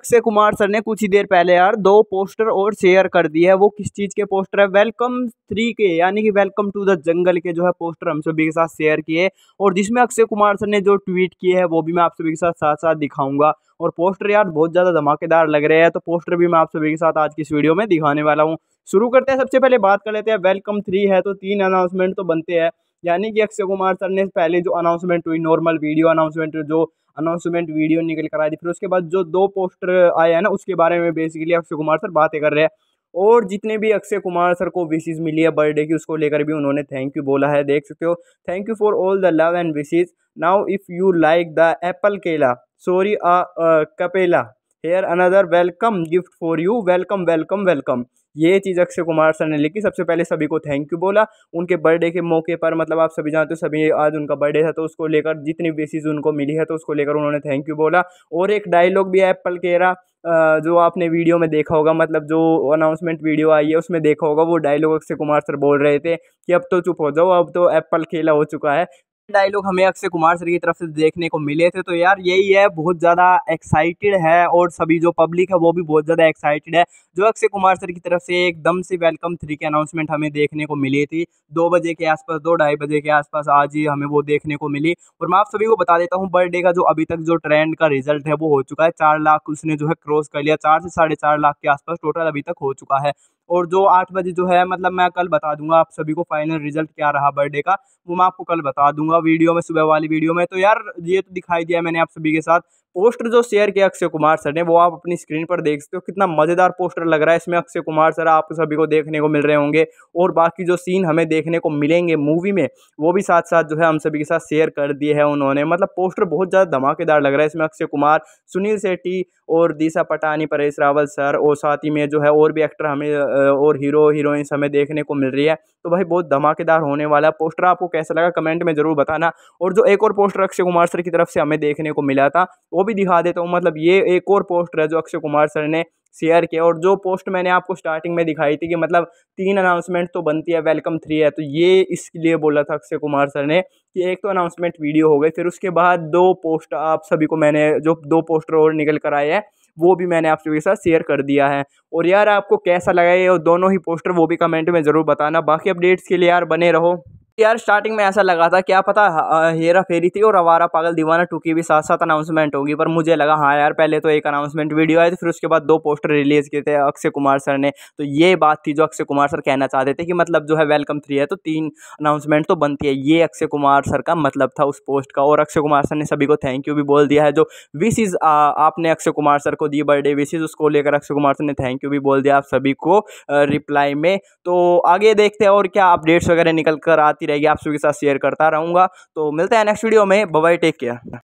Akshay Kumar sir ने कुछ ही देर पहले यार दो पोस्टर और शेयर कर दिए है वो किस चीज़ के पोस्टर है वेलकम थ्री के यानी कि वेलकम टू द जंगल के जो है पोस्टर हम सभी के साथ शेयर किए और जिसमें अक्षय कुमार सर ने जो ट्वीट किए है वो भी मैं आप सभी के साथ साथ साथ दिखाऊंगा और पोस्टर यार बहुत ज़्यादा धमाकेदार लग रहे हैं तो पोस्टर भी मैं आप सभी के साथ आज की इस वीडियो में दिखाने वाला हूँ शुरू करते हैं सबसे पहले बात कर लेते हैं वेलकम थ्री है तो तीन अनाउंसमेंट तो बनते हैं यानी कि अक्षय कुमार सर ने पहले जो अनाउंसमेंट हुई नॉर्मल वीडियो अनाउंसमेंट जो अनाउंसमेंट वीडियो निकल कर आई थी फिर उसके बाद जो दो पोस्टर आया है ना उसके बारे में बेसिकली अक्षय कुमार सर बातें कर रहे हैं और जितने भी अक्षय कुमार सर को विशेज़ मिली है बर्थडे की उसको लेकर भी उन्होंने थैंक यू बोला है देख सकते हो thank you for all the love and wishes now if you like the apple केला sorry cappella here another welcome gift for you welcome welcome welcome ये चीज़ अक्षय कुमार सर ने लिखी सबसे पहले सभी को थैंक यू बोला उनके बर्थडे के मौके पर मतलब आप सभी जानते हो सभी आज उनका बर्थडे है तो उसको लेकर जितनी बेसिस उनको मिली है तो उसको लेकर उन्होंने थैंक यू बोला और एक डायलॉग भी एप्पल के रहा जो आपने वीडियो में देखा होगा मतलब जो अनाउंसमेंट वीडियो आई है उसमें देखा होगा वो डायलॉग अक्षय कुमार सर बोल रहे थे कि अब तो चुप हो जाओ अब तो एप्पल खेला हो चुका है डायलॉग हमें अक्षय कुमार सर की तरफ से देखने को मिले थे तो यार यही है बहुत ज़्यादा एक्साइटेड है और सभी जो पब्लिक है वो भी बहुत ज़्यादा एक्साइटेड है जो अक्षय कुमार सर की तरफ से एकदम से वेलकम थ्री के अनाउंसमेंट हमें देखने को मिली थी दो बजे के आसपास दो ढाई बजे के आसपास आज ही हमें वो देखने को मिली और मैं आप सभी को बता देता हूँ बर्थडे का जो अभी तक जो ट्रेंड का रिजल्ट है वो हो चुका है चार लाख उसने जो है क्रॉस कर लिया चार से साढ़े लाख के आसपास टोटल अभी तक हो चुका है और जो आठ बजे जो है मतलब मैं कल बता दूंगा आप सभी को फाइनल रिजल्ट क्या रहा बर्थडे का वो मैं आपको कल बता दूंगा वीडियो में सुबह वाली वीडियो में तो यार ये तो दिखाई दिया मैंने आप सभी के साथ पोस्टर जो शेयर किया अक्षय कुमार सर ने वो आप अपनी स्क्रीन पर देख सकते हो कितना मज़ेदार पोस्टर लग रहा है इसमें अक्षय कुमार सर आप सभी को देखने को मिल रहे होंगे और बाकी जो सीन हमें देखने को मिलेंगे मूवी में वो भी साथ साथ जो है हम सभी के साथ शेयर कर दिए हैं उन्होंने मतलब पोस्टर बहुत ज़्यादा धमाकेदार लग रहा है इसमें अक्षय कुमार सुनील शेट्टी और दिशा पटानी परेश रावल सर और साथ ही में जो है और भी एक्टर हमें और हीरो हीरोइंस हमें देखने को मिल रही है तो भाई बहुत धमाकेदार होने वाला है पोस्टर आपको कैसा लगा कमेंट में ज़रूर बताना और जो एक और पोस्टर अक्षय कुमार सर की तरफ से हमें देखने को मिला था वो भी दिखा देता हूँ मतलब ये एक और पोस्टर है जो अक्षय कुमार सर ने शेयर किया और जो पोस्ट मैंने आपको स्टार्टिंग में दिखाई थी कि मतलब तीन अनाउंसमेंट तो बनती है वेलकम थ्री है तो ये लिए बोला था अक्षय कुमार सर ने कि एक तो अनाउंसमेंट वीडियो हो गई फिर उसके बाद दो पोस्ट आप सभी को मैंने जो दो पोस्टर और निकल कर आए हैं वो भी मैंने आप सभी के साथ शेयर कर दिया है और यार आपको कैसा लगा ये और दोनों ही पोस्टर वो भी कमेंट में ज़रूर बताना बाकी अपडेट्स के लिए यार बने रहो यार स्टार्टिंग में ऐसा लगा था क्या पता हेरा फेरी थी और आवारा पागल दीवाना टू की भी साथ साथ अनाउंसमेंट होगी पर मुझे लगा हाँ यार पहले तो एक अनाउंसमेंट वीडियो आई थी फिर उसके बाद दो पोस्टर रिलीज किए थे अक्षय कुमार सर ने तो ये बात थी जो अक्षय कुमार सर कहना चाहते थे कि मतलब जो है वेलकम थ्री है तो तीन अनाउंसमेंट तो बनती है ये अक्षय कुमार सर का मतलब था उस पोस्ट का और अक्षय कुमार सर ने सभी को थैंक यू भी बोल दिया है जो विशेज आपने अक्षय कुमार सर को दी बर्थडे विशेज उसको लेकर अक्षय कुमार सर ने थैंक यू भी बोल दिया आप सभी को रिप्लाई में तो आगे देखते हैं और क्या अपडेट्स वगैरह निकल कर आती रहेगी आप सभी के साथ शेयर करता रहूँगा तो मिलते हैं नेक्स्ट वीडियो में बाई टेक केयर